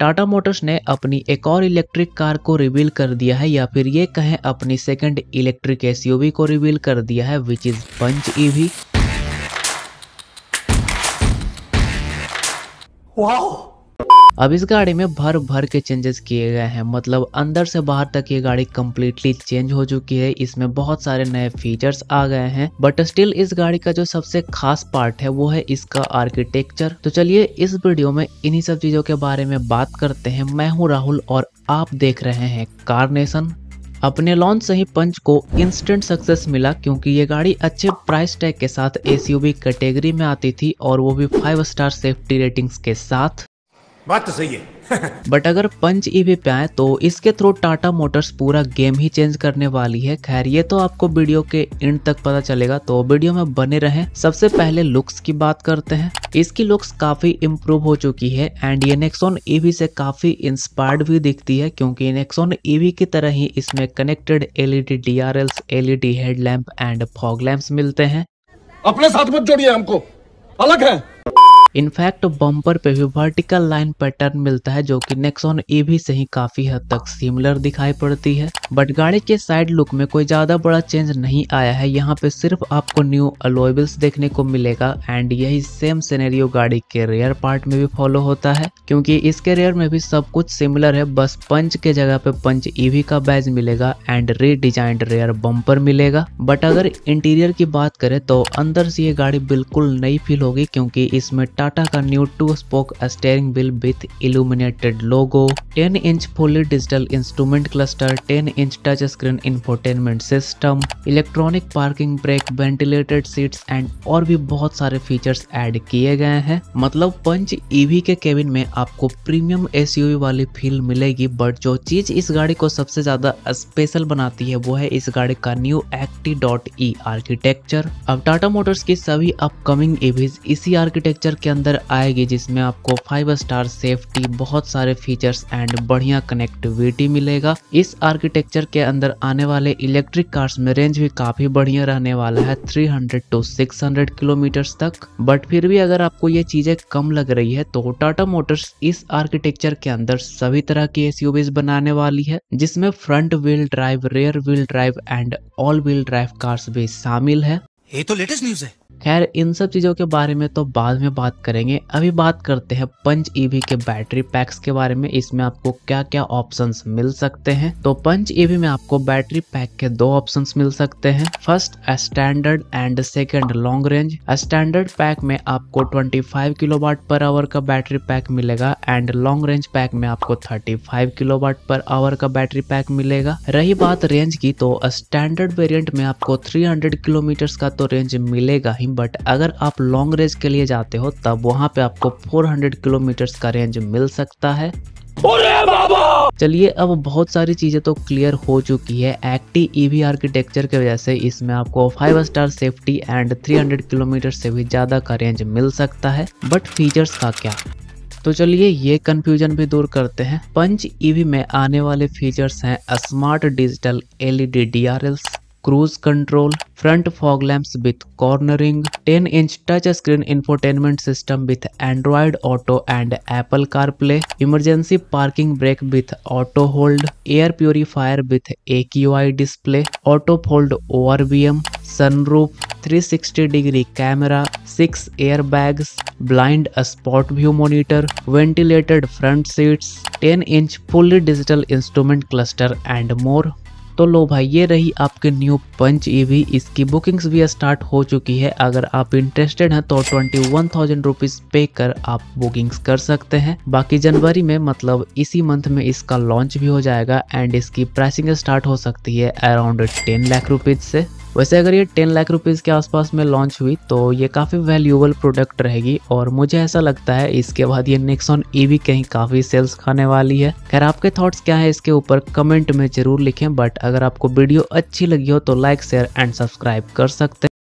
Tata Motors ने अपनी एक और इलेक्ट्रिक कार को रिवील कर दिया है या फिर ये कहें अपनी सेकंड इलेक्ट्रिक एसयूवी को रिवील कर दिया है which is Punch EV e wow अब इस गाड़ी में भर भर के चेंजेस किए गए हैं मतलब अंदर से बाहर तक ये गाड़ी कम्प्लीटली चेंज हो चुकी है इसमें बहुत सारे नए फीचर्स आ गए हैं बट स्टिल इस गाड़ी का जो सबसे खास पार्ट है वो है इसका आर्किटेक्चर तो चलिए इस वीडियो में इन्हीं सब चीजों के बारे में बात करते हैं मैं हूँ राहुल और आप देख रहे हैं कारनेशन अपने लॉन्च से ही पंच को इंस्टेंट सक्सेस मिला क्योंकि ये गाड़ी अच्छे प्राइस टैग के साथ एसयूवी कैटेगरी में आती थी और वो भी फाइव स्टार सेफ्टी रेटिंग्स के साथ बात तो सही है बट अगर पंच ईवी पे आए तो इसके थ्रू टाटा मोटर्स पूरा गेम ही चेंज करने वाली है खैर ये तो आपको वीडियो के एंड तक पता चलेगा तो वीडियो में बने रहें सबसे पहले लुक्स की बात करते हैं इसकी लुक्स काफी इम्प्रूव हो चुकी है एंड ये नेक्सोन ईवी से काफी इंस्पायर्ड भी दिखती है क्योंकि नेक्सोन ईवी की तरह ही इसमें connected LED DRLs LED headlamp and fog lamp मिलते हैं अपने साथ मत जोड़िए हमको अलग है इनफैक्ट बम्पर पे भी वर्टिकल लाइन पैटर्न मिलता है जो कि नेक्सॉन ईवी से ही काफी हद तक सिमिलर दिखाई पड़ती है बट गाड़ी के साइड लुक में कोई ज्यादा बड़ा चेंज नहीं आया है यहाँ पे सिर्फ आपको न्यू अलोएबल्स देखने को मिलेगा एंड यही सेम सिनेरियो गाड़ी के रेयर पार्ट में भी फॉलो होता है क्योंकि इसके रेयर में भी सब कुछ सिमिलर है बस पंच के जगह पे पंच ईवी e का बैज मिलेगा एंड रीडिजाइंड रेयर बम्पर मिलेगा बट अगर इंटीरियर की बात करें तो अंदर से ये गाड़ी बिल्कुल नई फील होगी क्योंकि इसमें Tata continued two spoke steering wheel with illuminated logo, 10 inch fully digital instrument cluster, 10 inch touchscreen infotainment system electronic parking brake ventilated seats and और भी बहुत सारे फीचर्स ऐड किए गए हैं मतलब पंच ईवी e के केबिन में आपको प्रीमियम एसयूवी वाली फील मिलेगी बट जो चीज इस गाड़ी को सबसे ज्यादा स्पेशल बनाती है वो है इस गाड़ी का new acti dot E architecture अब टाटा मोटर्स की सभी अपकमिंग ईवीज e इसी आर्किटेक्चर के के अंदर आएगी जिसमें आपको फाइव स्टार सेफ्टी बहुत सारे फीचर्स एंड बढ़िया कनेक्टिविटी मिलेगा इस आर्किटेक्चर के अंदर आने वाले इलेक्ट्रिक कार्स में रेंज भी काफी बढ़िया रहने वाला है 300 टू 600 किलोमीटर तक बट फिर भी अगर आपको ये चीजें कम लग रही है तो टाटा मोटर्स इस आर्किटेक्चर के अंदर सभी तरह की एसयूवीज बनाने वाली है जिसमें front wheel drive rear wheel drive and all wheel drive cars भी शामिल है ये तो लेटेस्ट न्यूज है खैर इन सब चीज़ों के बारे में तो बाद में बात करेंगे अभी बात करते हैं पंच ईवी e के बैटरी पैक्स के बारे में इसमें आपको क्या क्या ऑप्शंस मिल सकते हैं तो पंच ईवी e में आपको बैटरी पैक के दो ऑप्शंस मिल सकते हैं first standard and second long range standard pack में आपको 25 किलोवाट पर आवर का बैटरी पैक मिलेगा एंड लॉन्ग रेंज पैक में आपको थर्टी फाइव पर आवर का बैटरी पैक मिलेगा रही बात रेंज की तो स्टैंडर्ड वेरियंट में आपको थ्री किलोमीटर का तो रेंज मिलेगा ही नहीं बट अगर आप लॉन्ग रेंज के लिए जाते हो तब वहाँ पे आपको 400 किलोमीटर का रेंज मिल सकता है चलिए अब बहुत सारी चीज़ें तो क्लियर हो चुकी है एक्टी ईवी आर्किटेक्चर की वजह से इसमें आपको five star safety and 300 kilometre से भी ज़्यादा का रेंज मिल सकता है बट फीचर्स का क्या तो चलिए ये कंफ्यूजन भी दूर करते हैं पंच ईवी e में आने वाले फीचर्स हैं smart digital LED DRLs cruise control, front fog lamps with cornering, 10-inch touchscreen infotainment system with Android Auto and Apple CarPlay, emergency parking brake with auto hold, air purifier with AQI display, auto fold ORVM, sunroof, 360 degree camera, 6 airbags, blind spot view monitor, ventilated front seats, 10 inch fully digital instrument cluster and more. तो लो भाई ये रही आपके new Punch EV इसकी bookings भी start हो चुकी है अगर आप इंटरेस्टेड हैं तो ट्वेंटी वन थाउजेंड रुपीज पे कर आप बुकिंग्स कर सकते हैं बाकी जनवरी में मतलब इसी मंथ में इसका लॉन्च भी हो जाएगा एंड इसकी प्राइसिंग स्टार्ट हो सकती है अराउंड टेन लाख रुपीज से वैसे अगर ये टेन लाख रुपीज़ के आसपास में लॉन्च हुई तो ये काफ़ी वैल्यूबल प्रोडक्ट रहेगी और मुझे ऐसा लगता है इसके बाद ये नेक्सॉन ई भी कहीं काफ़ी सेल्स खाने वाली है खैर आपके थॉट्स क्या है इसके ऊपर कमेंट में जरूर लिखें बट अगर आपको वीडियो अच्छी लगी हो तो लाइक शेयर एंड सब्सक्राइब कर सकते